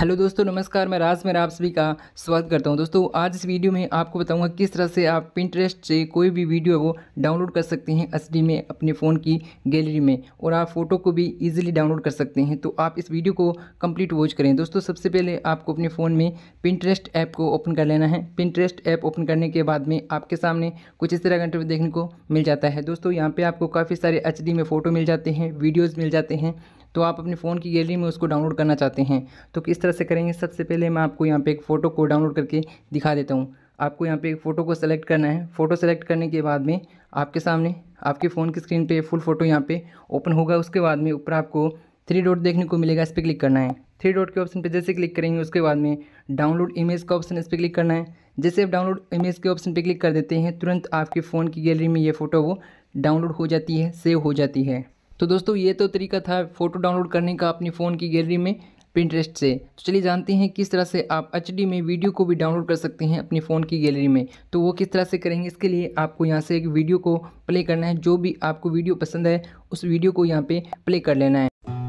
hello दोस्तों नमस्कार मैं राज मेरा आप सभी का स्वागत करता हूं दोस्तों आज इस वीडियो में आपको बताऊंगा किस तरह से आप पिंटरेस्ट से कोई भी वीडियो वो डाउनलोड कर सकते हैं एच में अपने फ़ोन की गैलरी में और आप फ़ोटो को भी इजीली डाउनलोड कर सकते हैं तो आप इस वीडियो को कंप्लीट वॉच करें दोस्तों सबसे पहले आपको अपने फ़ोन में पिंटरेस्ट ऐप को ओपन कर लेना है पिंटरेस्ट ऐप ओपन करने के बाद में आपके सामने कुछ इस तरह का देखने को मिल जाता है दोस्तों यहाँ पर आपको काफ़ी सारे एच में फ़ोटो मिल जाते हैं वीडियोज़ मिल जाते हैं तो आप अपने फ़ोन की गैलरी में उसको डाउनलोड करना चाहते हैं तो किस तरह से करेंगे सबसे पहले मैं आपको यहाँ पे एक फ़ोटो को डाउनलोड करके दिखा देता हूँ आपको यहाँ पे एक फ़ोटो को सेलेक्ट करना है फ़ोटो सेलेक्ट करने के बाद में आपके सामने आपके फ़ोन की स्क्रीन पर फुल फ़ोटो यहाँ पर ओपन होगा उसके बाद में ऊपर आपको थ्री डॉट देखने को मिलेगा इस पर क्लिक करना है थ्री डॉट के ऑप्शन पर जैसे क्लिक करेंगे उसके बाद में डाउनलोड इमेज का ऑप्शन इस पर क्लिक करना है जैसे आप डाउनलोड इमेज के ऑप्शन पर क्लिक कर देते हैं तुरंत आपके फ़ोन की गैलरी में ये फ़ोटो वो डाउनलोड हो जाती है सेव हो जाती है तो दोस्तों ये तो तरीका था फ़ोटो डाउनलोड करने का अपने फ़ोन की गैलरी में प्रिंटरेस्ट से तो चलिए जानते हैं किस तरह से आप एच में वीडियो को भी डाउनलोड कर सकते हैं अपने फ़ोन की गैलरी में तो वो किस तरह से करेंगे इसके लिए आपको यहाँ से एक वीडियो को प्ले करना है जो भी आपको वीडियो पसंद है उस वीडियो को यहाँ पे प्ले कर लेना है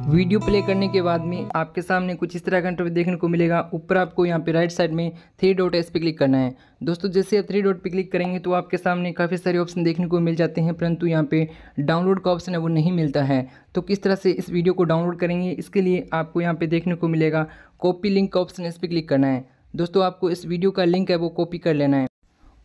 वीडियो प्ले करने के बाद में आपके सामने कुछ इस तरह का इंटरव्यू देखने को मिलेगा ऊपर आपको यहाँ पे राइट साइड में थ्री डॉट एस पे क्लिक करना है दोस्तों जैसे आप थ्री डॉट पे क्लिक करेंगे तो आपके सामने काफ़ी सारे ऑप्शन देखने को मिल जाते हैं परंतु यहाँ पे डाउनलोड का ऑप्शन है वो नहीं मिलता है तो किस तरह से इस वीडियो को डाउनलोड करेंगे इसके लिए आपको यहाँ पर देखने को मिलेगा कॉपी लिंक का ऑप्शन इस पर क्लिक करना है दोस्तों आपको इस वीडियो का लिंक है वो कॉपी कर लेना है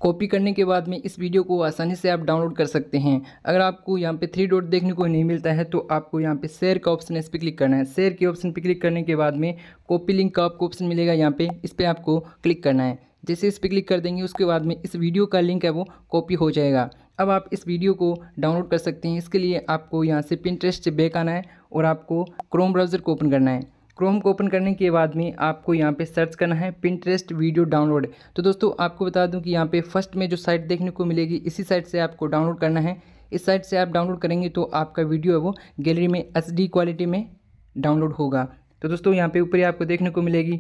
कॉपी करने के बाद में इस वीडियो को आसानी से आप डाउनलोड कर सकते हैं अगर आपको यहाँ पे थ्री डॉट देखने को नहीं मिलता है तो आपको यहाँ पे शेयर का ऑप्शन इस पर क्लिक करना है शेयर के ऑप्शन पर क्लिक करने के बाद में कॉपी लिंक का आपको ऑप्शन मिलेगा यहाँ पे इस पर आपको क्लिक करना है जैसे इस पर क्लिक कर देंगे उसके बाद में इस वीडियो का लिंक है वो कॉपी हो जाएगा अब आप इस वीडियो को डाउनलोड कर सकते हैं इसके लिए आपको यहाँ से पिंट्रेस्ट से बैक आना है और आपको क्रोम ब्राउज़र को ओपन करना है क्रोम को ओपन करने के बाद में आपको यहाँ पे सर्च करना है पिंटरेस्ट वीडियो डाउनलोड तो दोस्तों आपको बता दूँ कि यहाँ पे फर्स्ट में जो साइट देखने को मिलेगी इसी साइट से आपको डाउनलोड करना है इस साइट से आप डाउनलोड करेंगे तो आपका वीडियो है वो गैलरी में एच क्वालिटी में डाउनलोड होगा तो दोस्तों यहाँ पर ऊपर ही आपको देखने को मिलेगी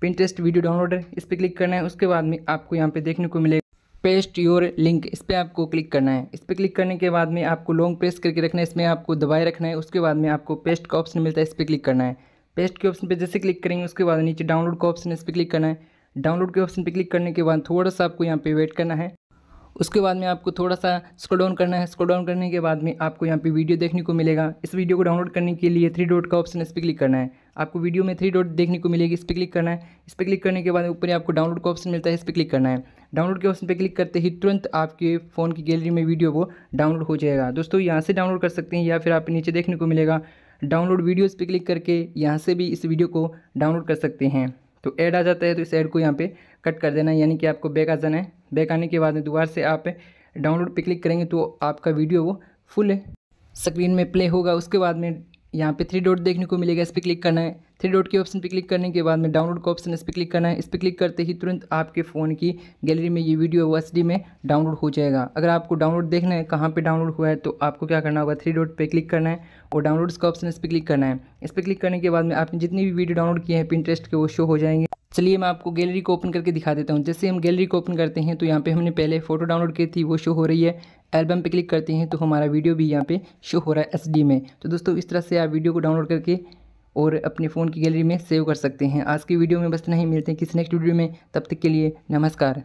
पिंटरेस्ट वीडियो डाउनलोड इस पर क्लिक करना है उसके बाद में आपको यहाँ पर देखने को मिलेगा पेस्ट योर लिंक इस पर आपको क्लिक करना है इस पर क्लिक करने के बाद में आपको लॉन्ग प्रेस करके रखना है इसमें आपको दबाए रखना है उसके बाद में आपको पेस्ट का ऑप्शन मिलता है इस पर क्लिक करना है पेस्ट के ऑप्शन पे जैसे क्लिक करेंगे उसके बाद नीचे डाउनलोड का ऑप्शन इस पर क्लिक करना है डाउनलोड के ऑप्शन पे क्लिक करने के बाद थोड़ा सा आपको यहाँ पे वेट करना है उसके बाद में आपको थोड़ा सा स्क्रॉल डाउन करना है स्क्रॉल डाउन करने के बाद में आपको यहाँ पे वीडियो देखने को मिलेगा इस वीडियो को डाउनलोड करने के लिए थ्री डॉट का ऑप्शन इस पर क्लिक करना है आपको वीडियो में थ्री डॉट देखने को मिलेगी इस पर क्लिक करना है इस पर क्लिक करने के बाद ऊपर आपको डाउनलोड का ऑप्शन मिलता है इस पर क्लिक करना है डाउनलोड के ऑप्शन पर क्लिक करते ही तुरंत आपके फ़ोन की गैलरी में वीडियो वो डाउनलोड हो जाएगा दोस्तों यहाँ से डाउनलोड कर सकते हैं या फिर आप नीचे देखने को मिलेगा डाउनलोड वीडियोज़ पर क्लिक करके यहाँ से भी इस वीडियो को डाउनलोड कर सकते हैं तो ऐड आ जाता है तो इस ऐड को यहाँ पे कट कर देना है यानी कि आपको बैक आ जाना है बैक आने के बाद दोबारा से आप डाउनलोड पे क्लिक करेंगे तो आपका वीडियो वो फुल स्क्रीन में प्ले होगा उसके बाद में यहाँ पे थ्री डॉट देखने को मिलेगा इस पर क्लिक करना है थ्री डॉट के ऑप्शन पे क्लिक करने के बाद में डाउनलोड का ऑप्शन इस पर क्लिक करना है इस पर क्लिक करते ही तुरंत आपके फ़ोन की गैलरी में ये वीडियो ओ में डाउनलोड हो जाएगा अगर आपको डाउनलोड देखना है कहाँ पे डाउनलोड हुआ है तो आपको क्या करना होगा थ्री डॉट पे क्लिक करना है और डाउनलोड्स का ऑप्शन इस पर क्लिक करना है इस पर क्लिक करने के बाद में आपने जितनी भी वीडियो डाउनलोड किए हैं पिंटरेस्ट के वो शो हो जाएंगे चलिए मैं आपको गैलरी को ओपन करके दिखा देता हूँ जैसे हम गैलरी को ओपन करते हैं तो यहाँ पे हमने पहले फ़ोटो डाउनलोड की थी वो शो हो रही है एल्बम पे क्लिक करते हैं तो हमारा वीडियो भी यहाँ पे शो हो रहा है एसडी में तो दोस्तों इस तरह से आप वीडियो को डाउनलोड करके और अपने फ़ोन की गैलरी में सेव कर सकते हैं आज की वीडियो में बस नहीं मिलते हैं किसी नेक्स्ट वीडियो में तब तक के लिए नमस्कार